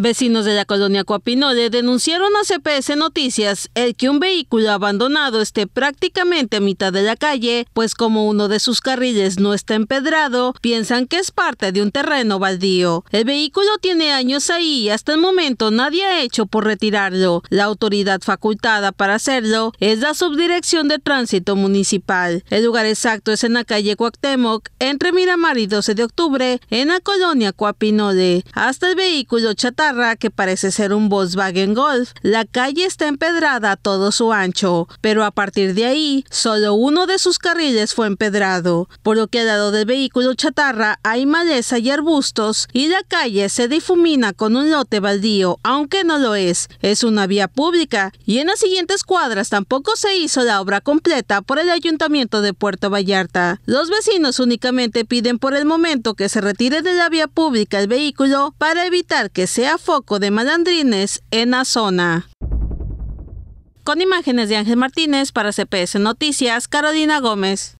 Vecinos de la colonia Coapinole denunciaron a CPS Noticias el que un vehículo abandonado esté prácticamente a mitad de la calle, pues como uno de sus carriles no está empedrado, piensan que es parte de un terreno baldío. El vehículo tiene años ahí y hasta el momento nadie ha hecho por retirarlo. La autoridad facultada para hacerlo es la Subdirección de Tránsito Municipal. El lugar exacto es en la calle Cuauhtémoc, entre Miramar y 12 de octubre, en la colonia Coapinole. Hasta el vehículo chatarra que parece ser un Volkswagen Golf. La calle está empedrada a todo su ancho, pero a partir de ahí, solo uno de sus carriles fue empedrado, por lo que al lado del vehículo chatarra hay maleza y arbustos y la calle se difumina con un lote baldío, aunque no lo es, es una vía pública y en las siguientes cuadras tampoco se hizo la obra completa por el ayuntamiento de Puerto Vallarta. Los vecinos únicamente piden por el momento que se retire de la vía pública el vehículo para evitar que sea foco de malandrines en la zona. Con imágenes de Ángel Martínez para CPS Noticias, Carolina Gómez.